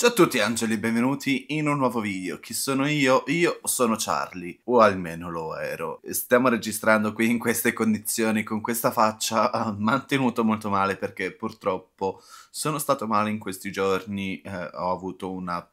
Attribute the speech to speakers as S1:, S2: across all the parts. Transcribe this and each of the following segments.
S1: Ciao a tutti angeli, benvenuti in un nuovo video. Chi sono io? Io sono Charlie, o almeno lo ero. Stiamo registrando qui in queste condizioni, con questa faccia, eh, mantenuto molto male perché purtroppo sono stato male in questi giorni, eh, ho avuto una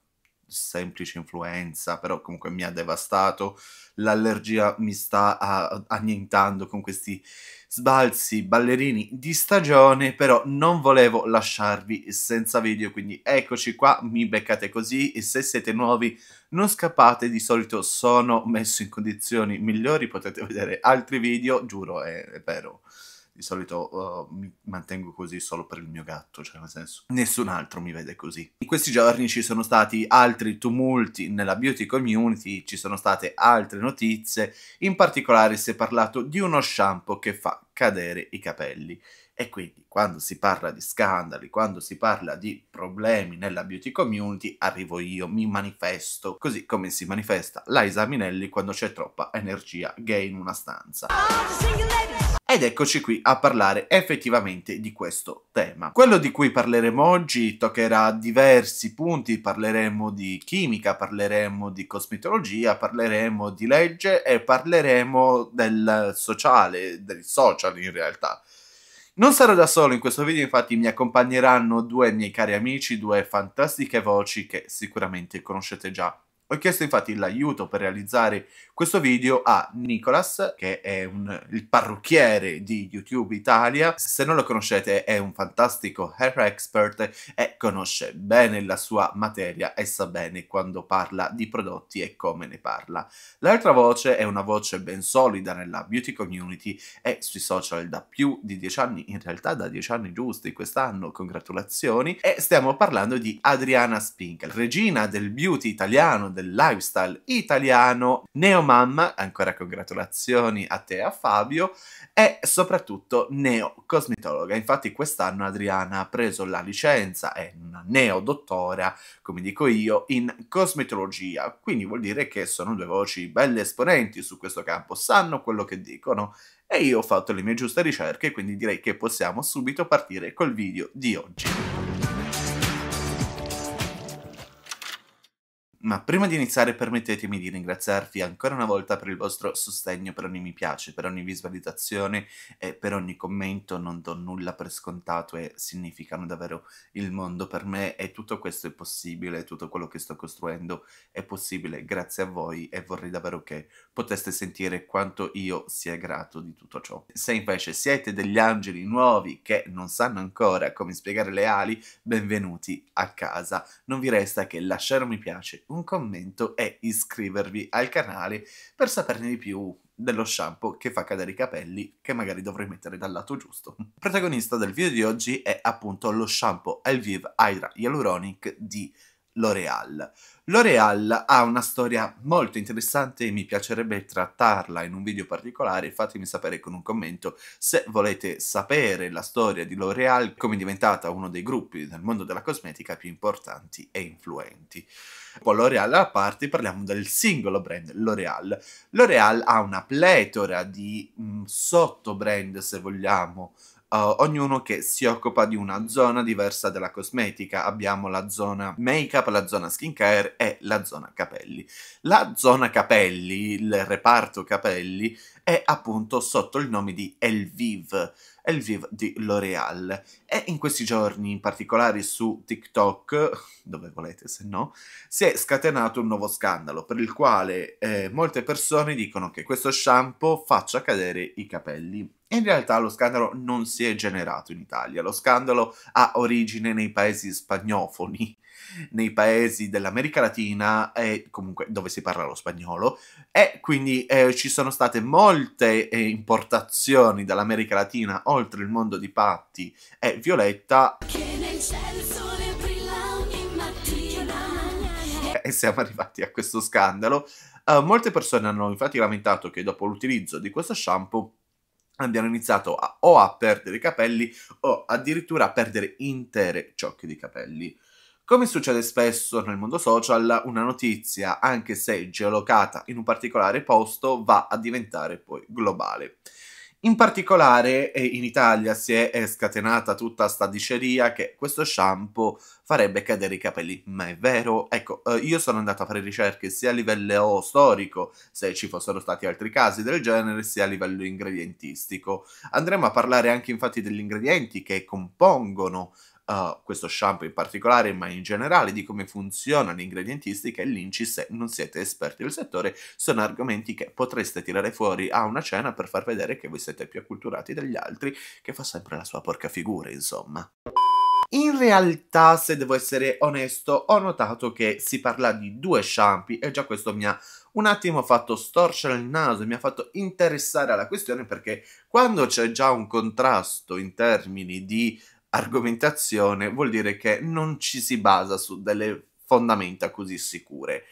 S1: semplice influenza, però comunque mi ha devastato. L'allergia mi sta annientando con questi sbalzi ballerini di stagione, però non volevo lasciarvi senza video, quindi eccoci qua, mi beccate così e se siete nuovi non scappate, di solito sono messo in condizioni migliori, potete vedere altri video, giuro è, è vero di solito uh, mi mantengo così solo per il mio gatto, cioè nel senso nessun altro mi vede così. In questi giorni ci sono stati altri tumulti nella beauty community, ci sono state altre notizie, in particolare si è parlato di uno shampoo che fa cadere i capelli. E quindi quando si parla di scandali, quando si parla di problemi nella beauty community, arrivo io, mi manifesto, così come si manifesta Laisa Minelli quando c'è troppa energia gay in una stanza. Ed eccoci qui a parlare effettivamente di questo tema. Quello di cui parleremo oggi toccherà diversi punti, parleremo di chimica, parleremo di cosmetologia, parleremo di legge e parleremo del sociale, del social in realtà. Non sarò da solo in questo video, infatti mi accompagneranno due miei cari amici, due fantastiche voci che sicuramente conoscete già ho chiesto infatti l'aiuto per realizzare questo video a Nicolas, che è un, il parrucchiere di YouTube Italia. Se non lo conoscete è un fantastico hair expert e conosce bene la sua materia e sa bene quando parla di prodotti e come ne parla. L'altra voce è una voce ben solida nella beauty community e sui social da più di dieci anni, in realtà da dieci anni giusti quest'anno, congratulazioni, e stiamo parlando di Adriana Spinkel, regina del beauty italiano del lifestyle italiano. Neomamma, ancora congratulazioni a te e a Fabio, e soprattutto neocosmetologa. Infatti quest'anno Adriana ha preso la licenza, è una neodottora, come dico io, in cosmetologia. Quindi vuol dire che sono due voci belle esponenti su questo campo, sanno quello che dicono e io ho fatto le mie giuste ricerche, quindi direi che possiamo subito partire col video di oggi. Ma prima di iniziare permettetemi di ringraziarvi ancora una volta per il vostro sostegno, per ogni mi piace, per ogni visualizzazione e per ogni commento, non do nulla per scontato e significano davvero il mondo per me e tutto questo è possibile, tutto quello che sto costruendo è possibile grazie a voi e vorrei davvero che poteste sentire quanto io sia grato di tutto ciò. Se invece siete degli angeli nuovi che non sanno ancora come spiegare le ali, benvenuti a casa. Non vi resta che lasciare un mi piace, un commento e iscrivervi al canale per saperne di più dello shampoo che fa cadere i capelli che magari dovrei mettere dal lato giusto. protagonista del video di oggi è appunto lo shampoo Elvive Hydra Hyaluronic di L'Oreal. L'Oreal ha una storia molto interessante e mi piacerebbe trattarla in un video particolare, fatemi sapere con un commento se volete sapere la storia di L'Oreal, come è diventata uno dei gruppi del mondo della cosmetica più importanti e influenti. Poi L'Oreal a parte parliamo del singolo brand L'Oreal. L'Oreal ha una pletora di mh, mm, sottobrand, se vogliamo, Uh, ognuno che si occupa di una zona diversa della cosmetica. Abbiamo la zona make-up, la zona skincare e la zona capelli. La zona capelli, il reparto capelli, è appunto sotto il nome di Elviv El di L'Oreal. E in questi giorni, in particolare su TikTok, dove volete se no, si è scatenato un nuovo scandalo per il quale eh, molte persone dicono che questo shampoo faccia cadere i capelli. In realtà lo scandalo non si è generato in Italia, lo scandalo ha origine nei paesi spagnofoni nei paesi dell'America Latina e comunque dove si parla lo spagnolo e quindi eh, ci sono state molte eh, importazioni dall'America Latina oltre il mondo di Patti e Violetta. Che nel cielo e siamo arrivati a questo scandalo. Uh, molte persone hanno infatti lamentato che dopo l'utilizzo di questo shampoo abbiano iniziato a, o a perdere i capelli o addirittura a perdere intere ciocche di capelli. Come succede spesso nel mondo social, una notizia, anche se geolocata in un particolare posto, va a diventare poi globale. In particolare eh, in Italia si è eh, scatenata tutta sta diceria che questo shampoo farebbe cadere i capelli, ma è vero? Ecco, eh, io sono andato a fare ricerche sia a livello storico, se ci fossero stati altri casi del genere, sia a livello ingredientistico. Andremo a parlare anche infatti degli ingredienti che compongono uh, questo shampoo in particolare, ma in generale di come funziona l'ingredientistica e l'inci se non siete esperti del settore, sono argomenti che potreste tirare fuori a una cena per far vedere che voi siete più acculturati degli altri, che fa sempre la sua porca figura, insomma. In realtà, se devo essere onesto, ho notato che si parla di due shampoo e già questo mi ha un attimo fatto storcere il naso e mi ha fatto interessare alla questione perché quando c'è già un contrasto in termini di argomentazione vuol dire che non ci si basa su delle fondamenta così sicure.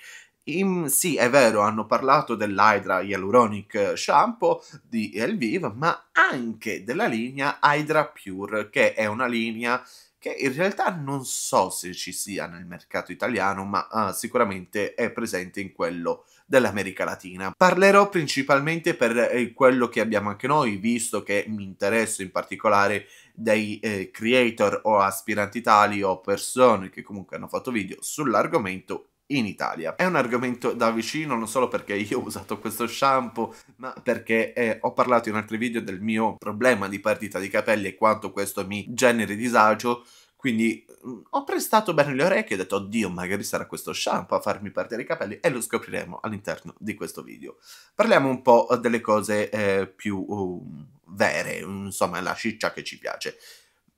S1: In, sì, è vero, hanno parlato dell'Hydra Hyaluronic Shampoo di Elviv, ma anche della linea Hydra Pure, che è una linea che in realtà non so se ci sia nel mercato italiano, ma ah, sicuramente è presente in quello dell'America Latina. Parlerò principalmente per eh, quello che abbiamo anche noi, visto che mi interesso in particolare dei eh, creator o aspiranti tali o persone che comunque hanno fatto video sull'argomento in Italia. È un argomento da vicino non solo perché io ho usato questo shampoo, ma perché eh, ho parlato in altri video del mio problema di perdita di capelli e quanto questo mi generi disagio. Quindi mm, ho prestato bene le orecchie e ho detto, oddio, magari sarà questo shampoo a farmi perdere i capelli e lo scopriremo all'interno di questo video. Parliamo un po' delle cose eh, più um, vere, insomma, la ciccia che ci piace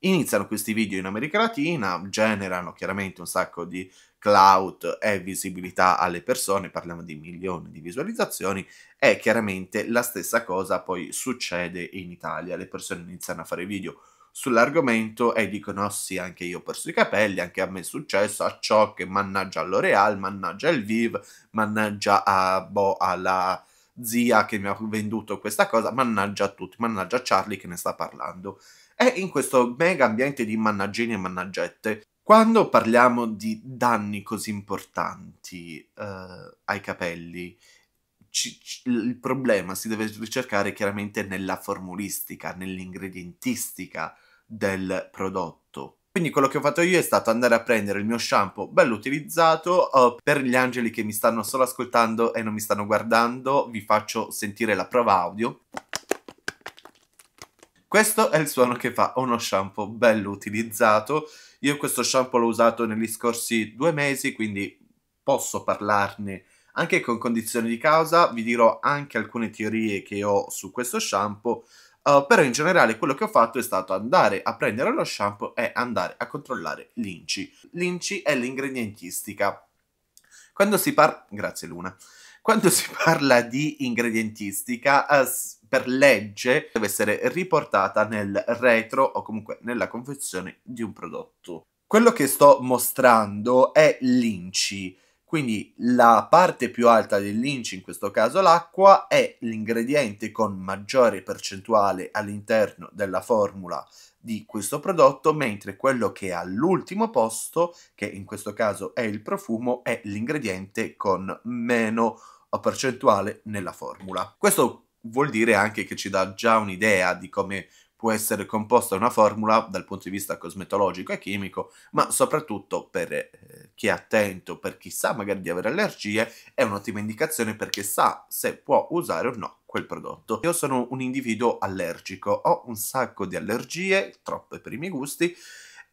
S1: iniziano questi video in America Latina, generano chiaramente un sacco di clout e visibilità alle persone, parliamo di milioni di visualizzazioni, e chiaramente la stessa cosa poi succede in Italia, le persone iniziano a fare video sull'argomento e dicono oh sì anche io ho perso i capelli, anche a me è successo, a ciò che mannaggia all'Oreal, mannaggia al Viv, mannaggia a, ah, boh, alla zia che mi ha venduto questa cosa, mannaggia a tutti, mannaggia a Charlie che ne sta parlando. È in questo mega ambiente di mannaggini e mannaggette. Quando parliamo di danni così importanti uh, ai capelli, ci, ci, il problema si deve ricercare chiaramente nella formulistica, nell'ingredientistica del prodotto quindi quello che ho fatto io è stato andare a prendere il mio shampoo bello utilizzato uh, per gli angeli che mi stanno solo ascoltando e non mi stanno guardando, vi faccio sentire la prova audio. Questo è il suono che fa uno shampoo bello utilizzato. Io questo shampoo l'ho usato negli scorsi due mesi, quindi posso parlarne anche con condizioni di causa. Vi dirò anche alcune teorie che ho su questo shampoo eh, però in generale quello che ho fatto è stato andare a prendere lo shampoo e andare a controllare l'INCI. L'INCI è l'ingredientistica. Quando si parla... Grazie Luna. Quando si parla di ingredientistica, eh, per legge deve essere riportata nel retro o comunque nella confezione di un prodotto. Quello che sto mostrando è l'INCI quindi la parte più alta dell'inch, in questo caso l'acqua, è l'ingrediente con maggiore percentuale all'interno della formula di questo prodotto, mentre quello che è all'ultimo posto, che in questo caso è il profumo, è l'ingrediente con meno percentuale nella formula. Questo vuol dire anche che ci dà già un'idea di come può essere composta una formula dal punto di vista cosmetologico e chimico, ma soprattutto per eh, chi è attento, per chi sa magari di avere allergie, è un'ottima indicazione perché sa se può usare o no quel prodotto. Io sono un individuo allergico, ho un sacco di allergie, troppe per i miei gusti,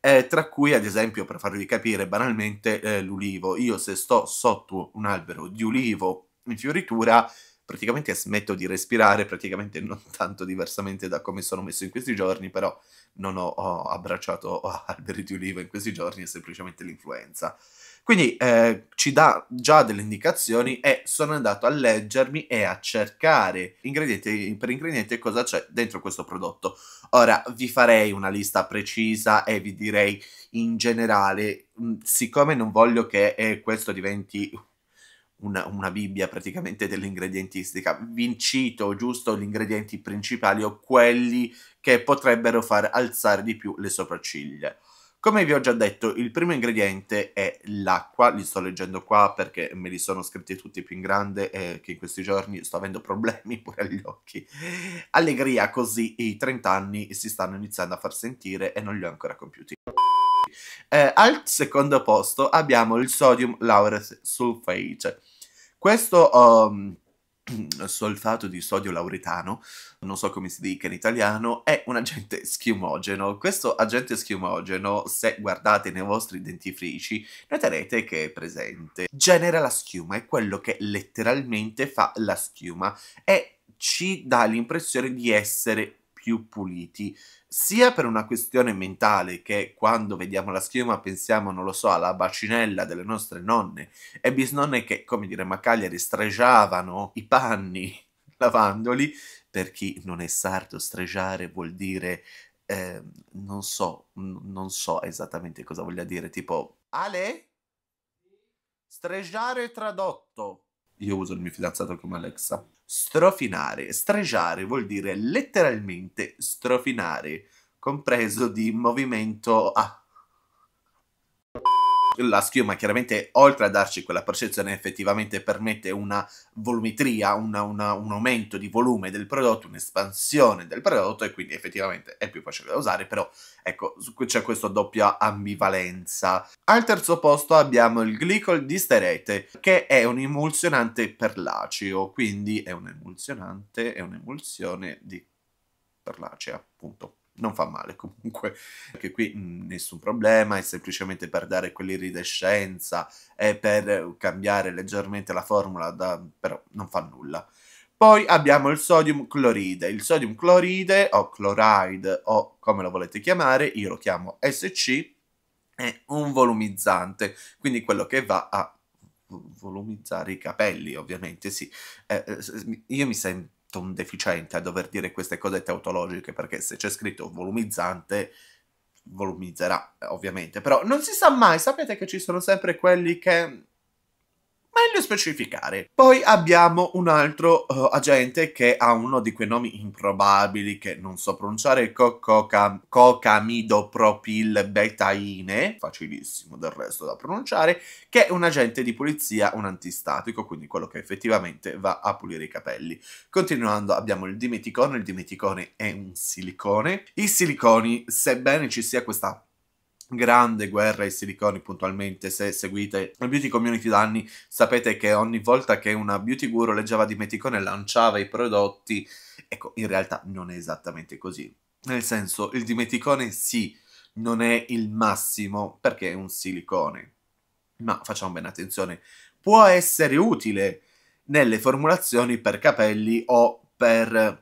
S1: eh, tra cui ad esempio per farvi capire banalmente eh, l'ulivo. Io se sto sotto un albero di ulivo in fioritura praticamente smetto di respirare, praticamente non tanto diversamente da come sono messo in questi giorni, però non ho, ho abbracciato alberi di oliva in questi giorni, è semplicemente l'influenza. Quindi eh, ci dà già delle indicazioni e sono andato a leggermi e a cercare ingrediente per ingrediente cosa c'è dentro questo prodotto. Ora vi farei una lista precisa e vi direi in generale, siccome non voglio che eh, questo diventi una, una, Bibbia praticamente dell'ingredientistica. vi cito giusto gli ingredienti principali o quelli che potrebbero far alzare di più le sopracciglia. Come vi ho già detto, il primo ingrediente è l'acqua, li sto leggendo qua perché me li sono scritti tutti più in grande e che in questi giorni sto avendo problemi pure agli occhi. Allegria, così i 30 anni si stanno iniziando a far sentire e non li ho ancora compiuti. Eh, al secondo posto abbiamo il sodium laureth sulfate questo um, solfato di sodio lauretano, non so come si dica in italiano, è un agente schiumogeno. Questo agente schiumogeno, se guardate nei vostri dentifrici, noterete che è presente. Genera la schiuma, è quello che letteralmente fa la schiuma e ci dà l'impressione di essere più puliti, sia per una questione mentale che quando vediamo la schiuma pensiamo, non lo so, alla bacinella delle nostre nonne e bisnonne che, come dire, a Cagliari, stregiavano i panni lavandoli. Per chi non è sardo, stregiare vuol dire eh, non so, non so esattamente cosa voglia dire, tipo Ale? Stregiare tradotto. Io uso il mio fidanzato come Alexa. Strofinare. Stregiare vuol dire letteralmente strofinare, compreso di movimento a la schiuma chiaramente oltre a darci quella percezione effettivamente permette una volumetria, una, una, un aumento di volume del prodotto, un'espansione del prodotto e quindi effettivamente è più facile da usare, però ecco c'è questa doppia ambivalenza. Al terzo posto abbiamo il glicol di sterete che è un emulsionante perlaceo, quindi è un emulsionante, è un'emulsione di perlacea, appunto non fa male comunque, perché qui mm, nessun problema, è semplicemente per dare quell'iridescenza e per cambiare leggermente la formula, da, però non fa nulla. Poi abbiamo il sodium cloride. Il sodium cloride o chloride o come lo volete chiamare, io lo chiamo SC, è un volumizzante, quindi quello che va a volumizzare i capelli, ovviamente, sì. Eh, eh io mi sento un deficiente a dover dire queste cose tautologiche perché se c'è scritto volumizzante, volumizzerà, ovviamente. Però non si sa mai, sapete che ci sono sempre quelli che meglio specificare. Poi abbiamo un altro uh, agente che ha uno di quei nomi improbabili che non so pronunciare, cocamidopropil betaine, facilissimo del resto da pronunciare, che è un agente di pulizia, un antistatico, quindi quello che effettivamente va a pulire i capelli. Continuando abbiamo il dimeticone, il dimeticone è un silicone. I siliconi, sebbene ci sia questa grande guerra ai siliconi puntualmente se seguite la beauty community da anni sapete che ogni volta che una beauty guru leggeva di meticone lanciava i prodotti ecco in realtà non è esattamente così nel senso il dimeticone sì non è il massimo perché è un silicone ma facciamo bene attenzione può essere utile nelle formulazioni per capelli o per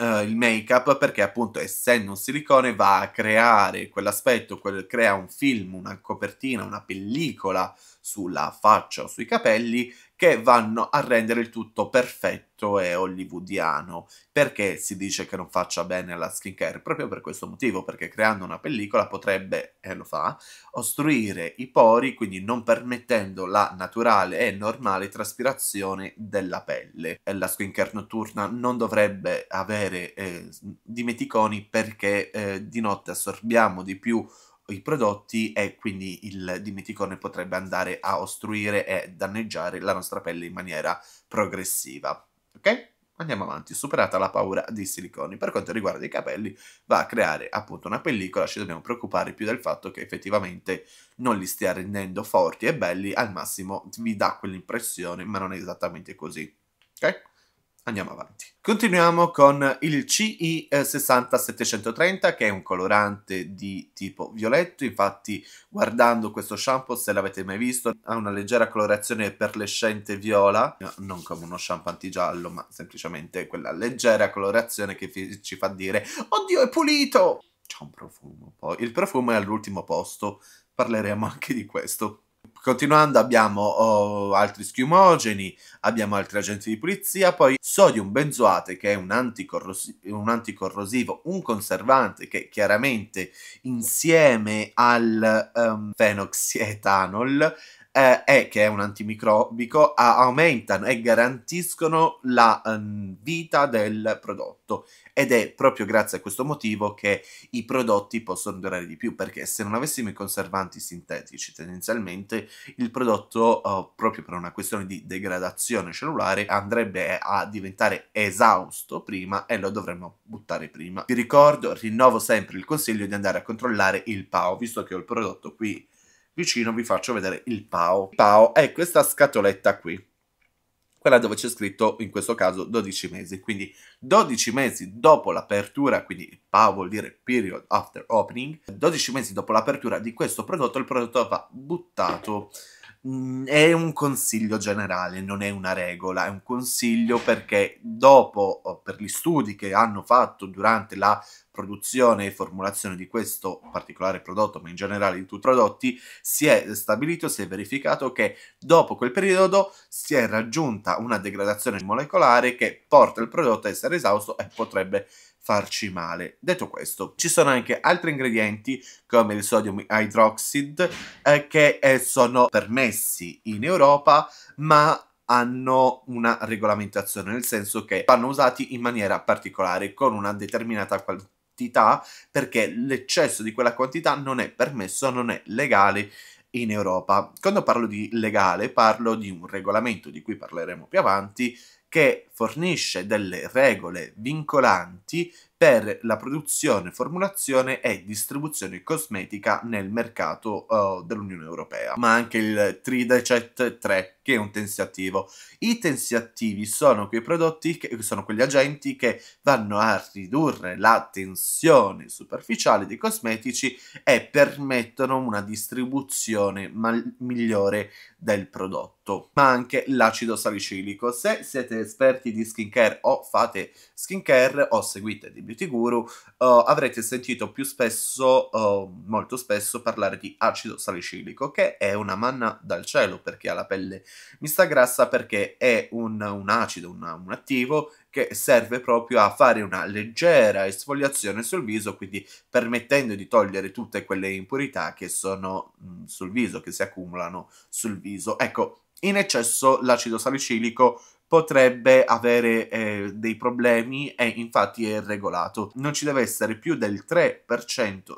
S1: uh, il make-up perché appunto essendo un silicone va a creare quell'aspetto, quel, crea un film, una copertina, una pellicola sulla faccia o sui capelli che vanno a rendere il tutto perfetto e hollywoodiano. Perché si dice che non faccia bene la skincare? Proprio per questo motivo, perché creando una pellicola potrebbe, e lo fa, ostruire i pori, quindi non permettendo la naturale e normale traspirazione della pelle. La skincare notturna non dovrebbe avere eh, dimeticoni perché eh, di notte assorbiamo di più i prodotti e quindi il dimeticorne potrebbe andare a ostruire e danneggiare la nostra pelle in maniera progressiva. Ok? Andiamo avanti, superata la paura dei siliconi, per quanto riguarda i capelli va a creare appunto una pellicola, ci dobbiamo preoccupare più del fatto che effettivamente non li stia rendendo forti e belli, al massimo vi dà quell'impressione, ma non è esattamente così. Ok? Andiamo avanti. Continuiamo con il CI60730 che è un colorante di tipo violetto, infatti guardando questo shampoo se l'avete mai visto ha una leggera colorazione perlescente viola, non come uno shampoo antigiallo ma semplicemente quella leggera colorazione che ci fa dire oddio è pulito! C'è un profumo poi, il profumo è all'ultimo posto, parleremo anche di questo. Continuando abbiamo oh, altri schiumogeni, abbiamo altri agenti di pulizia, poi sodium benzoate che è un, anticorrosi- un anticorrosivo, un conservante che chiaramente insieme al um, fenoxietanol eh, è che è un antimicrobico, aumentano e garantiscono la um, vita del prodotto ed è proprio grazie a questo motivo che i prodotti possono durare di più perché se non avessimo i conservanti sintetici tendenzialmente il prodotto uh, proprio per una questione di degradazione cellulare andrebbe a diventare esausto prima e lo dovremmo buttare prima. Vi ricordo, rinnovo sempre il consiglio di andare a controllare il PAO visto che ho il prodotto qui vicino vi faccio vedere il PAO. Il PAO è questa scatoletta qui, quella dove c'è scritto in questo caso 12 mesi, quindi 12 mesi dopo l'apertura, quindi PAO vuol dire period after opening, 12 mesi dopo l'apertura di questo prodotto il prodotto va buttato mh, mm, è un consiglio generale, non è una regola, è un consiglio perché dopo, per gli studi che hanno fatto durante la produzione e formulazione di questo particolare prodotto, ma in generale di tutti i prodotti, si è stabilito, si è verificato che dopo quel periodo si è raggiunta una degradazione molecolare che porta il prodotto a essere esausto e potrebbe farci male. Detto questo, ci sono anche altri ingredienti come il sodium hydroxide eh, che eh, sono permessi in Europa, ma hanno una regolamentazione, nel senso che vanno usati in maniera particolare con una determinata quantità perché l'eccesso di quella quantità non è permesso, non è legale in Europa. Quando parlo di legale parlo di un regolamento di cui parleremo più avanti che fornisce delle regole vincolanti per la produzione, formulazione e distribuzione cosmetica nel mercato uh, dell'Unione Europea, ma anche il Tridecet 3 che un tensiattivo. I tensiattivi sono quei prodotti, che, sono quegli agenti che vanno a ridurre la tensione superficiale dei cosmetici e permettono una distribuzione mal- migliore del prodotto, ma anche l'acido salicilico. Se siete esperti di skincare o fate skincare o seguite di Beauty Guru, uh, avrete sentito più spesso, uh, molto spesso, parlare di acido salicilico, che è una manna dal cielo perché ha la pelle Mista grassa perché è un, un acido, un, un attivo che serve proprio a fare una leggera esfoliazione sul viso, quindi permettendo di togliere tutte quelle impurità che sono mh, mm, sul viso, che si accumulano sul viso. Ecco, in eccesso l'acido salicilico potrebbe avere eh, dei problemi e infatti è regolato. Non ci deve essere più del 3%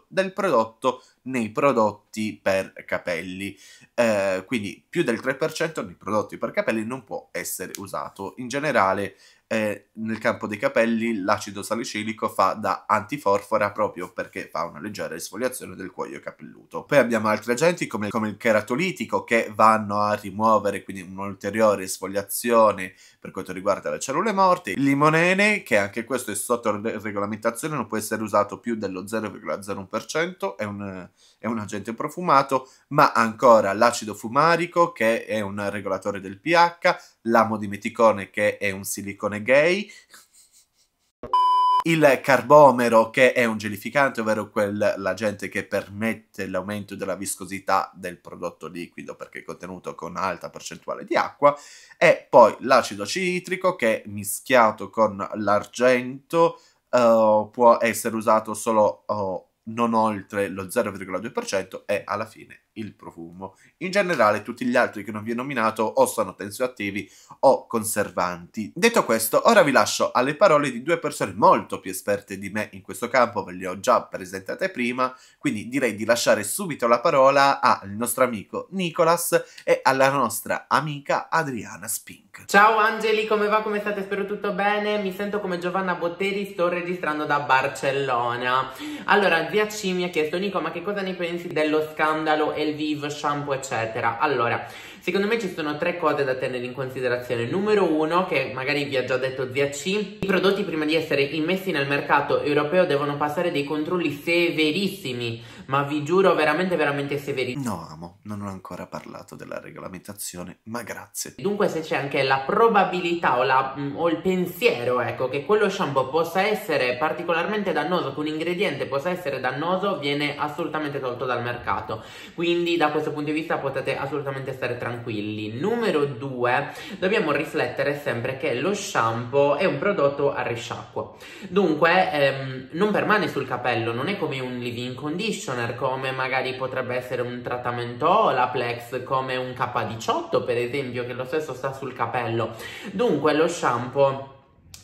S1: del prodotto nei prodotti per capelli. Eh, quindi più del 3% nei prodotti per capelli non può essere usato. In generale eh, nel campo dei capelli l'acido salicilico fa da antiforfora proprio perché fa una leggera esfoliazione del cuoio capelluto. Poi abbiamo altri agenti come, come il keratolitico che vanno a rimuovere quindi un'ulteriore esfoliazione per quanto riguarda le cellule morte. Il limonene che anche questo è sotto regolamentazione non può essere usato più dello 0,01% è un è un agente profumato, ma ancora l'acido fumarico che è un regolatore del pH, l'amo di meticone che è un silicone gay, il carbomero che è un gelificante, ovvero quel, l'agente che permette l'aumento della viscosità del prodotto liquido perché è contenuto con alta percentuale di acqua, e poi l'acido citrico che mischiato con l'argento uh, può essere usato solo uh, non oltre lo 0,2% è alla fine il profumo. In generale tutti gli altri che non vi ho nominato o sono tensioattivi o conservanti. Detto questo, ora vi lascio alle parole di due persone molto più esperte di me in questo campo, ve le ho già presentate prima, quindi direi di lasciare subito la parola al nostro amico Nicolas e alla nostra amica Adriana Spink. Ciao Angeli, come va? Come state? Spero tutto
S2: bene. Mi sento come Giovanna Botteri, sto registrando da Barcellona. Allora, zia C mi ha chiesto Nico ma che cosa ne pensi dello scandalo Elviv, shampoo eccetera Allora, secondo me ci sono tre cose da tenere in considerazione Numero uno, che magari vi ha già detto zia C I prodotti prima di essere immessi nel mercato europeo devono passare dei controlli severissimi ma vi giuro veramente veramente severi. No, amo,
S1: non ho ancora parlato della regolamentazione, ma grazie.
S2: Dunque se c'è anche la probabilità o, la, mm, o, il pensiero, ecco, che quello shampoo possa essere particolarmente dannoso, che un ingrediente possa essere dannoso, viene assolutamente tolto dal mercato. Quindi da questo punto di vista potete assolutamente stare tranquilli. Numero due, dobbiamo riflettere sempre che lo shampoo è un prodotto a risciacquo. Dunque ehm, non permane sul capello, non è come un leave-in conditioner toner come magari potrebbe essere un trattamento Olaplex come un K18 per esempio che lo stesso sta sul capello dunque lo shampoo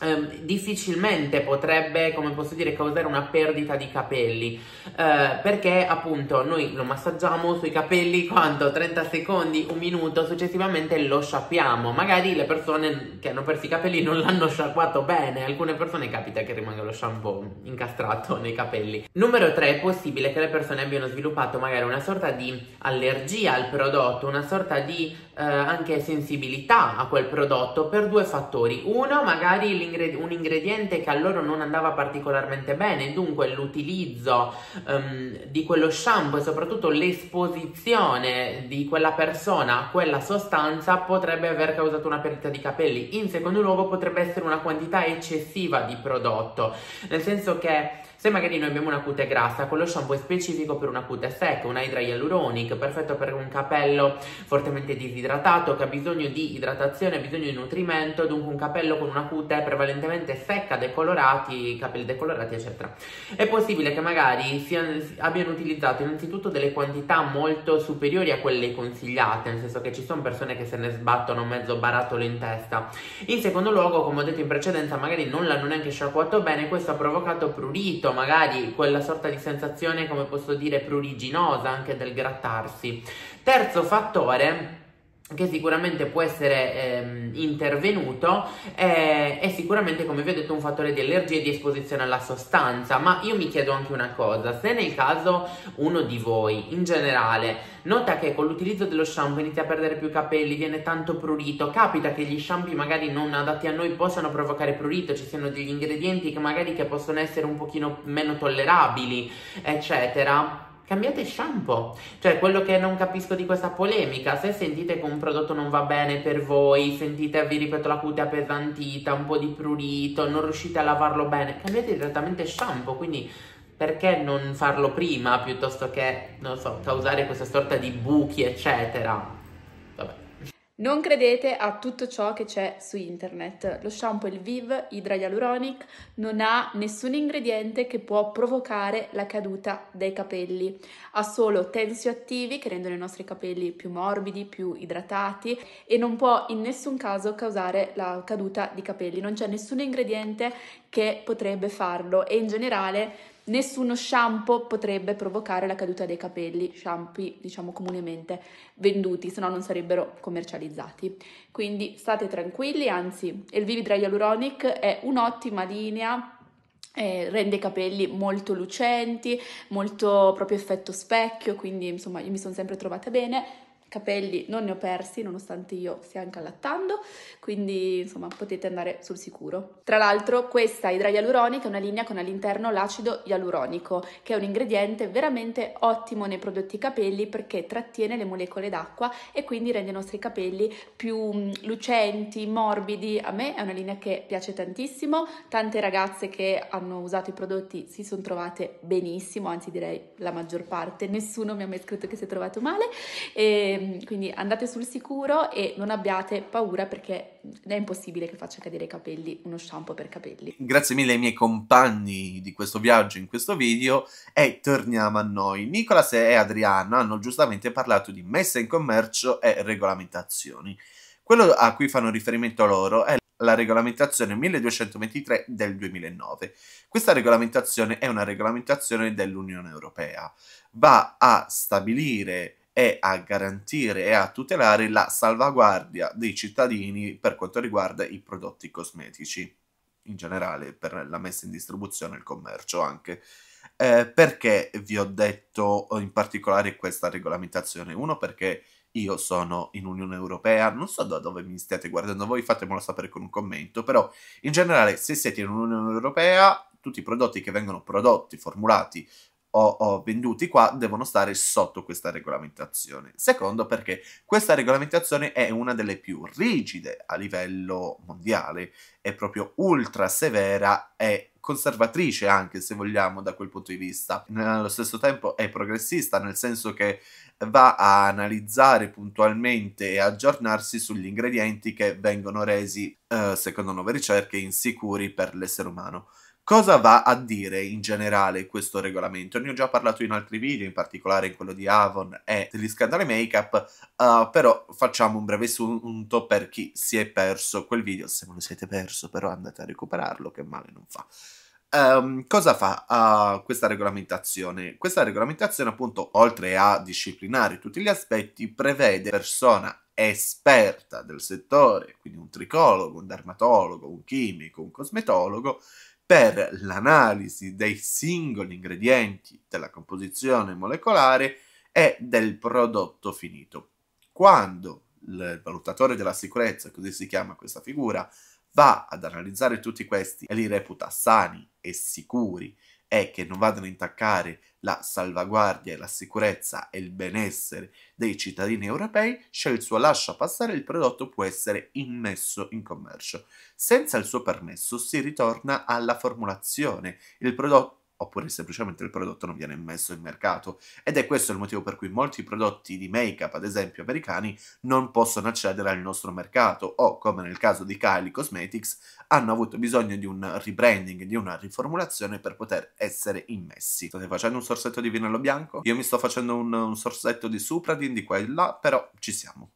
S2: eh, difficilmente potrebbe, come posso dire, causare una perdita di capelli eh, perché appunto noi lo massaggiamo sui capelli quanto? 30 secondi, un minuto, successivamente lo sciacquiamo magari le persone che hanno perso i capelli non l'hanno sciacquato bene alcune persone capita che rimanga lo shampoo incastrato nei capelli numero 3 è possibile che le persone abbiano sviluppato magari una sorta di allergia al prodotto una sorta di eh, anche sensibilità a quel prodotto per due fattori. Uno, magari un ingrediente che a loro non andava particolarmente bene, dunque l'utilizzo ehm, di quello shampoo e soprattutto l'esposizione di quella persona a quella sostanza potrebbe aver causato una perdita di capelli. In secondo luogo potrebbe essere una quantità eccessiva di prodotto, nel senso che se magari noi abbiamo una cute grassa, quello shampoo è specifico per una cute secca, un Hydra Hyaluronic, perfetto per un capello fortemente disidratato, che ha bisogno di idratazione, ha bisogno di nutrimento, dunque un capello con una cute prevalentemente secca, decolorati, capelli decolorati, eccetera. È possibile che magari siano, abbiano utilizzato innanzitutto delle quantità molto superiori a quelle consigliate, nel senso che ci sono persone che se ne sbattono mezzo barattolo in testa. In secondo luogo, come ho detto in precedenza, magari non l'hanno neanche sciacquato bene, questo ha provocato prurito, sentito magari quella sorta di sensazione, come posso dire, pruriginosa anche del grattarsi. Terzo fattore che sicuramente può essere ehm, intervenuto eh, è sicuramente come vi ho detto un fattore di allergia e di esposizione alla sostanza ma io mi chiedo anche una cosa se nel caso uno di voi in generale nota che con l'utilizzo dello shampoo inizia a perdere più capelli viene tanto prurito capita che gli shampoo magari non adatti a noi possano provocare prurito ci siano degli ingredienti che magari che possono essere un pochino meno tollerabili eccetera cambiate shampoo. Cioè, quello che non capisco di questa polemica, se sentite che un prodotto non va bene per voi, sentite, vi ripeto, la cute appesantita, un po' di prurito, non riuscite a lavarlo bene, cambiate direttamente shampoo, quindi perché non farlo prima piuttosto che, non so, causare questa sorta di buchi, eccetera?
S3: Non credete a tutto ciò che c'è su internet. Lo shampoo il Viv Hydra Hyaluronic non ha nessun ingrediente che può provocare la caduta dei capelli. Ha solo tensioattivi che rendono i nostri capelli più morbidi, più idratati e non può in nessun caso causare la caduta di capelli. Non c'è nessun ingrediente che potrebbe farlo e in generale Nessuno shampoo potrebbe provocare la caduta dei capelli, shampoo diciamo comunemente venduti, se no non sarebbero commercializzati. Quindi state tranquilli, anzi il Vivi Hyaluronic è un'ottima linea eh, rende i capelli molto lucenti, molto proprio effetto specchio, quindi insomma io mi sono sempre trovata bene Capelli non ne ho persi nonostante io stia anche allattando, quindi insomma potete andare sul sicuro. Tra l'altro questa idra ialuronica è una linea con all'interno l'acido ialuronico, che è un ingrediente veramente ottimo nei prodotti capelli perché trattiene le molecole d'acqua e quindi rende i nostri capelli più mm, lucenti, morbidi. A me è una linea che piace tantissimo, tante ragazze che hanno usato i prodotti si sono trovate benissimo, anzi direi la maggior parte, nessuno mi ha mai scritto che si è trovato male. E Ehm, quindi andate sul sicuro e non abbiate paura perché è impossibile che faccia cadere i capelli uno shampoo per capelli. Grazie
S1: mille ai miei compagni di questo viaggio in questo video e torniamo a noi. Nicolas e Adriana hanno giustamente parlato di messa in commercio e regolamentazioni. Quello a cui fanno riferimento loro è la regolamentazione 1223 del 2009. Questa regolamentazione è una regolamentazione dell'Unione Europea. Va a stabilire è a garantire e a tutelare la salvaguardia dei cittadini per quanto riguarda i prodotti cosmetici, in generale per la messa in distribuzione e il commercio anche. Eh, perché vi ho detto eh, in particolare questa regolamentazione? Uno perché io sono in Unione Europea, non so da dove mi stiate guardando voi, fatemelo sapere con un commento, però in generale se siete in Unione Europea tutti i prodotti che vengono prodotti, formulati ho, ho venduti qua devono stare sotto questa regolamentazione. Secondo perché questa regolamentazione è una delle più rigide a livello mondiale, è proprio ultra severa e conservatrice anche se vogliamo da quel punto di vista. Nello stesso tempo è progressista nel senso che va a analizzare puntualmente e aggiornarsi sugli ingredienti che vengono resi, eh, secondo nuove ricerche, insicuri per l'essere umano. Cosa va a dire in generale questo regolamento? Ne ho già parlato in altri video, in particolare in quello di Avon e degli scandali make-up, uh, però facciamo un breve sunto per chi si è perso quel video. Se non lo siete perso, però andate a recuperarlo, che male non fa. Um, cosa fa uh, questa regolamentazione? Questa regolamentazione, appunto, oltre a disciplinare tutti gli aspetti, prevede persona esperta del settore, quindi un tricologo, un dermatologo, un chimico, un cosmetologo, per l'analisi dei singoli ingredienti della composizione molecolare e del prodotto finito. Quando il valutatore della sicurezza, così si chiama questa figura, va ad analizzare tutti questi e li reputa sani e sicuri è che non vadano a intaccare la salvaguardia, la sicurezza e il benessere dei cittadini europei, cioè il suo lascia passare il prodotto può essere immesso in commercio. Senza il suo permesso si ritorna alla formulazione. Il prodotto oppure semplicemente il prodotto non viene messo in mercato. Ed è questo il motivo per cui molti prodotti di make-up, ad esempio americani, non possono accedere al nostro mercato o, come nel caso di Kylie Cosmetics, hanno avuto bisogno di un rebranding, di una riformulazione per poter essere immessi. State facendo un sorsetto di vinello bianco? Io mi sto facendo un, un sorsetto di Supradin di qua e là, però ci siamo.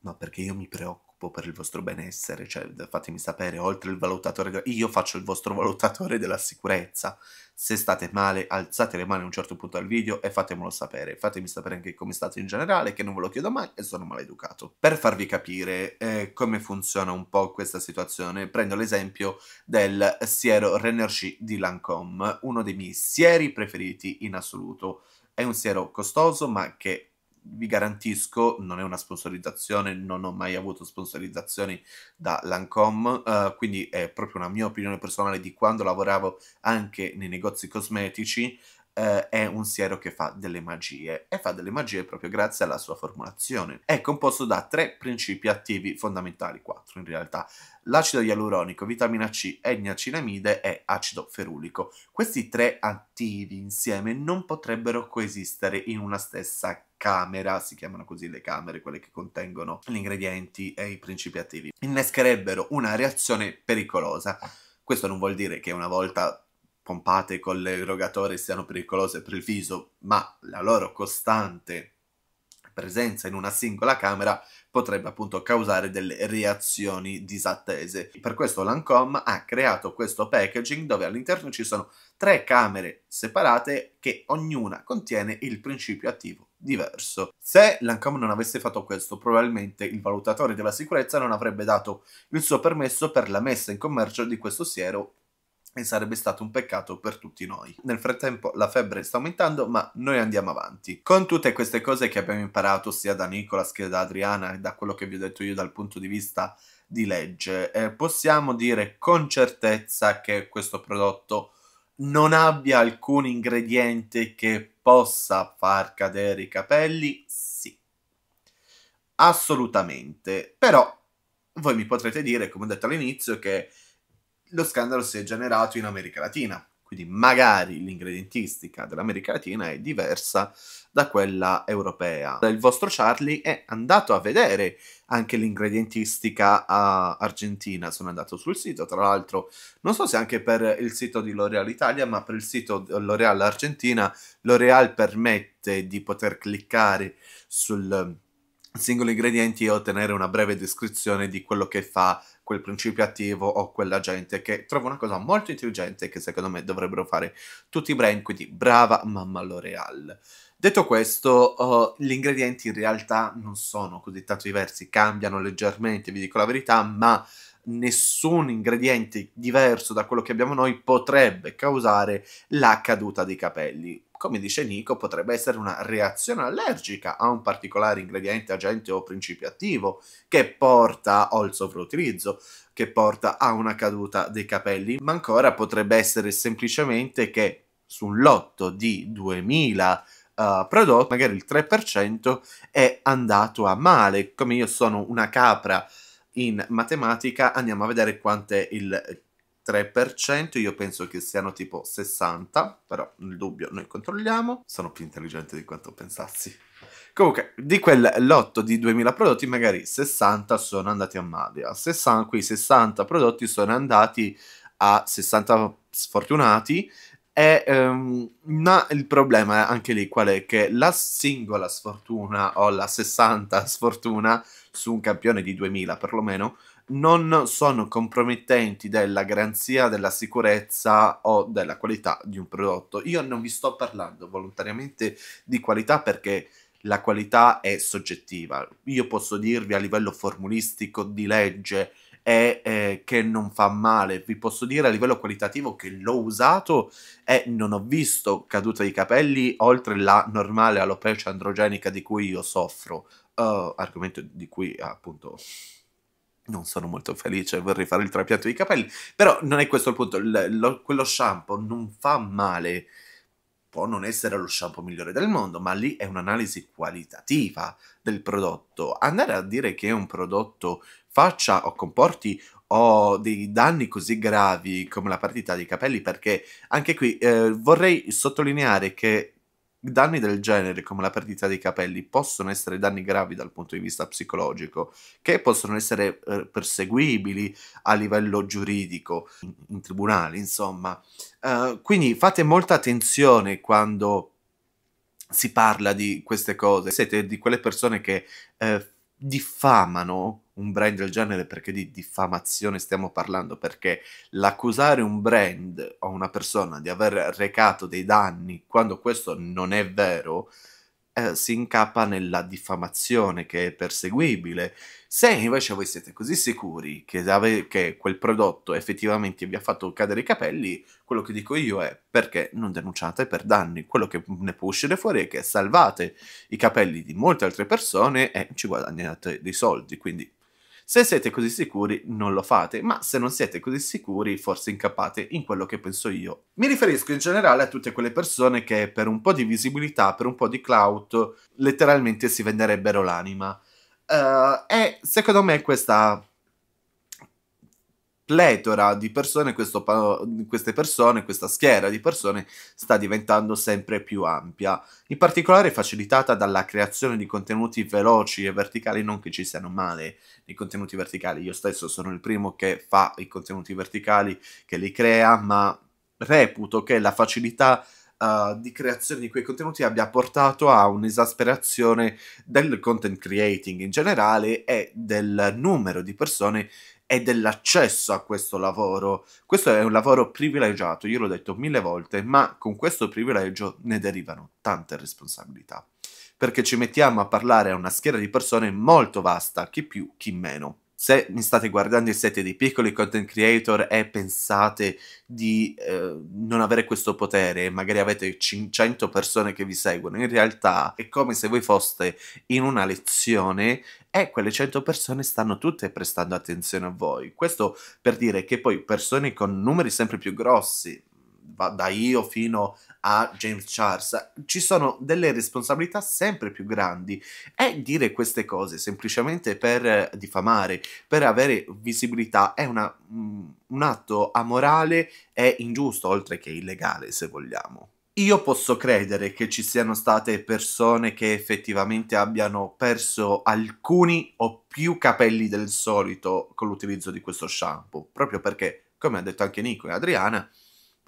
S1: No, perché io mi preoccupo troppo per il vostro benessere, cioè fatemi sapere, oltre il valutatore, io faccio il vostro valutatore della sicurezza, se state male alzate le mani a un certo punto del video e fatemelo sapere, fatemi sapere anche come state in generale, che non ve lo chiedo mai e sono maleducato. Per farvi capire eh, come funziona un po' questa situazione, prendo l'esempio del siero Renergy di Lancome, uno dei miei sieri preferiti in assoluto. È un siero costoso ma che vi garantisco, non è una sponsorizzazione, non ho mai avuto sponsorizzazioni da Lancome, eh, quindi è proprio una mia opinione personale di quando lavoravo anche nei negozi cosmetici eh, è un siero che fa delle magie e fa delle magie proprio grazie alla sua formulazione. È composto da tre principi attivi fondamentali, quattro in realtà, l'acido ialuronico, vitamina C, etniacinamide e acido ferulico. Questi tre attivi insieme non potrebbero coesistere in una stessa camera, si chiamano così le camere, quelle che contengono gli ingredienti e i principi attivi, innescherebbero una reazione pericolosa. Questo non vuol dire che una volta pompate con l'erogatore siano pericolose per il viso, ma la loro costante presenza in una singola camera potrebbe appunto causare delle reazioni disattese. Per questo Lancome ha creato questo packaging dove all'interno ci sono tre camere separate che ognuna contiene il principio attivo diverso. Se Lancome non avesse fatto questo, probabilmente il valutatore della sicurezza non avrebbe dato il suo permesso per la messa in commercio di questo siero e sarebbe stato un peccato per tutti noi. Nel frattempo la febbre sta aumentando, ma noi andiamo avanti. Con tutte queste cose che abbiamo imparato sia da Nicolas che da Adriana e da quello che vi ho detto io dal punto di vista di legge, eh, possiamo dire con certezza che questo prodotto non abbia alcun ingrediente che possa far cadere i capelli? Sì. Assolutamente. Però voi mi potrete dire, come ho detto all'inizio, che lo scandalo si è generato in America Latina. Quindi magari l'ingredientistica dell'America Latina è diversa da quella europea. Il vostro Charlie è andato a vedere anche l'ingredientistica argentina. Sono andato sul sito, tra l'altro, non so se anche per il sito di L'Oreal Italia, ma per il sito L'Oreal Argentina, L'Oreal permette di poter cliccare sul singolo ingrediente e ottenere una breve descrizione di quello che fa quel principio attivo o quella gente che trovo una cosa molto intelligente che secondo me dovrebbero fare tutti i brand, quindi brava mamma L'Oreal. Detto questo, oh, gli ingredienti in realtà non sono così tanto diversi, cambiano leggermente, vi dico la verità, ma nessun ingrediente diverso da quello che abbiamo noi potrebbe causare la caduta dei capelli come dice Nico, potrebbe essere una reazione allergica a un particolare ingrediente, agente o principio attivo che porta al sovrautilizzo, che porta a una caduta dei capelli, ma ancora potrebbe essere semplicemente che su un lotto di 2000 Uh, eh, prodotto, magari il 3% è andato a male. Come io sono una capra in matematica, andiamo a vedere quanto è il 3%, io penso che siano tipo 60, però nel dubbio noi controlliamo, sono più intelligente di quanto pensassi. Comunque, di quel lotto di 2000 prodotti, magari 60 sono andati a male, a 60, quei 60 prodotti sono andati a 60 sfortunati e, um, ma il problema è anche lì qual è che la singola sfortuna o la 60 sfortuna su un campione di 2000 perlomeno non sono compromettenti della garanzia, della sicurezza o della qualità di un prodotto. Io non vi sto parlando volontariamente di qualità perché la qualità è soggettiva. Io posso dirvi a livello formulistico di legge è eh, che non fa male, vi posso dire a livello qualitativo che l'ho usato e non ho visto caduta di capelli oltre la normale alopecia androgenica di cui io soffro, uh, argomento di cui appunto non sono molto felice, vorrei fare il trapianto di capelli, però non è questo il punto, l- lo- quello shampoo non fa male, può non essere lo shampoo migliore del mondo, ma lì è un'analisi qualitativa del prodotto. Andare a dire che un prodotto faccia o comporti o dei danni così gravi come la partita dei capelli, perché anche qui eh, vorrei sottolineare che Danni del genere, come la perdita dei capelli, possono essere danni gravi dal punto di vista psicologico, che possono essere eh, perseguibili a livello giuridico, in, in tribunale, insomma. Uh, quindi fate molta attenzione quando si parla di queste cose. Siete di quelle persone che eh, diffamano un brand del genere perché di diffamazione stiamo parlando, perché l'accusare un brand o una persona di aver recato dei danni quando questo non è vero eh, si incappa nella diffamazione che è perseguibile. Se invece voi siete così sicuri che, ave- che quel prodotto effettivamente vi ha fatto cadere i capelli, quello che dico io è perché non denunciate per danni. Quello che ne può uscire fuori è che salvate i capelli di molte altre persone e ci guadagnate dei soldi. Quindi se siete così sicuri non lo fate, ma se non siete così sicuri forse incappate in quello che penso io. Mi riferisco in generale a tutte quelle persone che per un po' di visibilità, per un po' di clout, letteralmente si venderebbero l'anima. Uh, e secondo me questa pletora di persone, pa- queste persone, questa schiera di persone sta diventando sempre più ampia, in particolare facilitata dalla creazione di contenuti veloci e verticali, non che ci siano male i contenuti verticali, io stesso sono il primo che fa i contenuti verticali, che li crea, ma reputo che la facilità Uh, di creazione di quei contenuti abbia portato a un'esasperazione del content creating in generale e del numero di persone e dell'accesso a questo lavoro. Questo è un lavoro privilegiato, io l'ho detto mille volte, ma con questo privilegio ne derivano tante responsabilità, perché ci mettiamo a parlare a una schiera di persone molto vasta, chi più, chi meno se mi state guardando e siete dei piccoli content creator e pensate di eh, non avere questo potere, magari avete 500 persone che vi seguono, in realtà è come se voi foste in una lezione e quelle 100 persone stanno tutte prestando attenzione a voi. Questo per dire che poi persone con numeri sempre più grossi, da io fino a James Charles, ci sono delle responsabilità sempre più grandi e dire queste cose semplicemente per diffamare, per avere visibilità è una, mm, un atto amorale e ingiusto, oltre che illegale se vogliamo. Io posso credere che ci siano state persone che effettivamente abbiano perso alcuni o più capelli del solito con l'utilizzo di questo shampoo, proprio perché, come ha detto anche Nico e Adriana,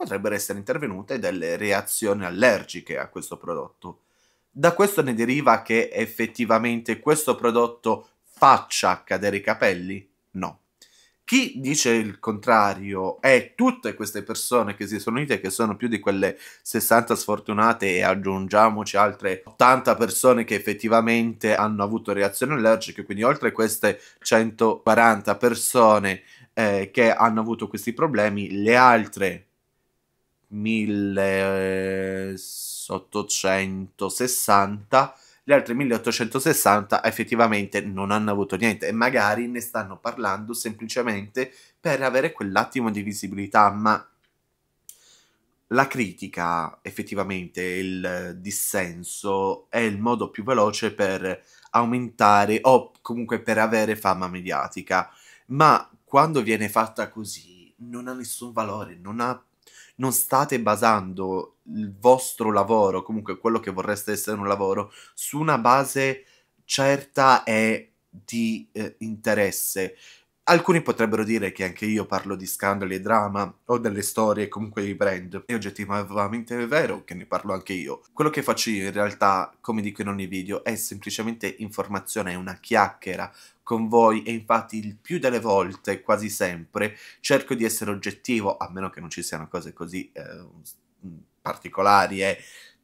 S1: potrebbero essere intervenute delle reazioni allergiche a questo prodotto. Da questo ne deriva che effettivamente questo prodotto faccia cadere i capelli? No. Chi dice il contrario è tutte queste persone che si sono unite, che sono più di quelle 60 sfortunate e aggiungiamoci altre 80 persone che effettivamente hanno avuto reazioni allergiche, quindi oltre queste 140 persone eh, che hanno avuto questi problemi, le altre 1860, le altre 1860 effettivamente non hanno avuto niente e magari ne stanno parlando semplicemente per avere quell'attimo di visibilità, ma la critica, effettivamente, il dissenso è il modo più veloce per aumentare o comunque per avere fama mediatica, ma quando viene fatta così non ha nessun valore, non ha non state basando il vostro lavoro, comunque quello che vorreste essere un lavoro, su una base certa e di eh, interesse. Alcuni potrebbero dire che anche io parlo di scandali e drama o delle storie comunque di brand. E oggettivamente è vero che ne parlo anche io. Quello che faccio io in realtà, come dico in ogni video, è semplicemente informazione, è una chiacchiera con voi e infatti il più delle volte, quasi sempre, cerco di essere oggettivo, a meno che non ci siano cose così eh, particolari e... Eh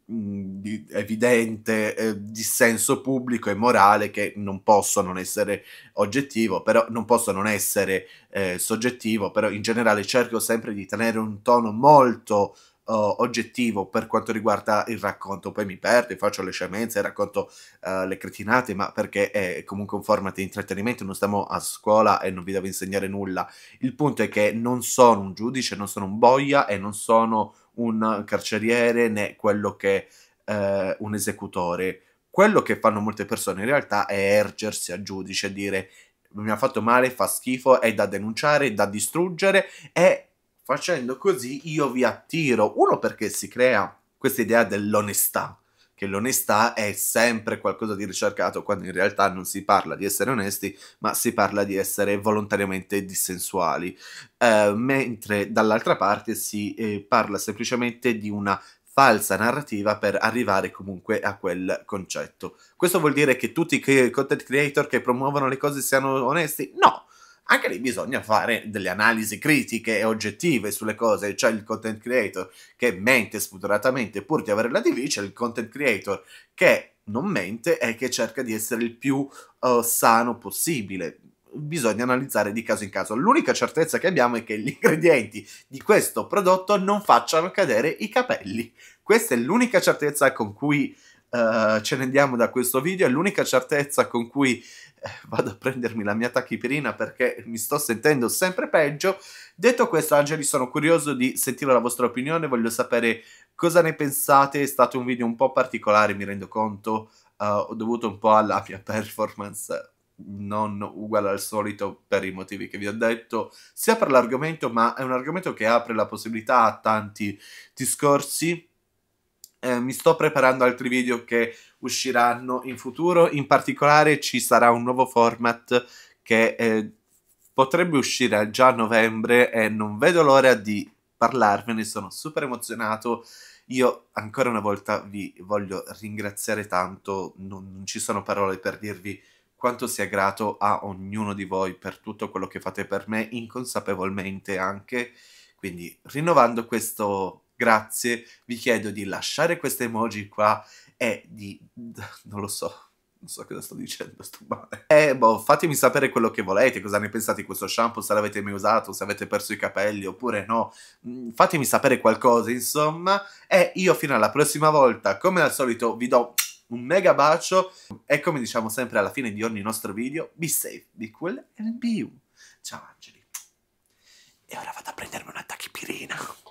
S1: di evidente eh, dissenso pubblico e morale che non posso non essere oggettivo, però non posso non essere eh, soggettivo, però in generale cerco sempre di tenere un tono molto Uh, oggettivo per quanto riguarda il racconto. Poi mi perdo, faccio le scemenze, racconto uh, le cretinate, ma perché è comunque un format di intrattenimento, non stiamo a scuola e non vi devo insegnare nulla. Il punto è che non sono un giudice, non sono un boia e non sono un carceriere né quello che eh, un esecutore. Quello che fanno molte persone in realtà è ergersi a giudice, e dire mi ha fatto male, fa schifo, è da denunciare, è da distruggere e facendo così io vi attiro. Uno perché si crea questa idea dell'onestà che l'onestà è sempre qualcosa di ricercato, quando in realtà non si parla di essere onesti, ma si parla di essere volontariamente dissensuali, eh, mentre dall'altra parte si eh, parla semplicemente di una falsa narrativa per arrivare comunque a quel concetto. Questo vuol dire che tutti i content creator che promuovono le cose siano onesti? No, anche lì bisogna fare delle analisi critiche e oggettive sulle cose. C'è il content creator che mente spudoratamente pur di avere la DV, c'è il content creator che non mente e che cerca di essere il più uh, sano possibile. Bisogna analizzare di caso in caso. L'unica certezza che abbiamo è che gli ingredienti di questo prodotto non facciano cadere i capelli. Questa è l'unica certezza con cui Uh, ce ne andiamo da questo video. È l'unica certezza con cui vado a prendermi la mia tachipirina perché mi sto sentendo sempre peggio. Detto questo, Angeli, sono curioso di sentire la vostra opinione, voglio sapere cosa ne pensate. È stato un video un po' particolare, mi rendo conto, uh, ho dovuto un po' alla mia performance non uguale al solito per i motivi che vi ho detto, sia per l'argomento, ma è un argomento che apre la possibilità a tanti discorsi eh, mi sto preparando altri video che usciranno in futuro, in particolare ci sarà un nuovo format che eh, potrebbe uscire già a novembre e non vedo l'ora di parlarvene, sono super emozionato. Io ancora una volta vi voglio ringraziare tanto, non, non ci sono parole per dirvi quanto sia grato a ognuno di voi per tutto quello che fate per me, inconsapevolmente anche. Quindi rinnovando questo grazie, vi chiedo di lasciare queste emoji qua e di... non lo so, non so cosa sto dicendo, sto male. E boh, fatemi sapere quello che volete, cosa ne pensate di questo shampoo, se l'avete mai usato, se avete perso i capelli oppure no. Mm, fatemi sapere qualcosa, insomma. E io fino alla prossima volta, come al solito, vi do un mega bacio. E come diciamo sempre alla fine di ogni nostro video, be safe, be cool and be you. Ciao angeli. E ora vado a prendermi una tachipirina.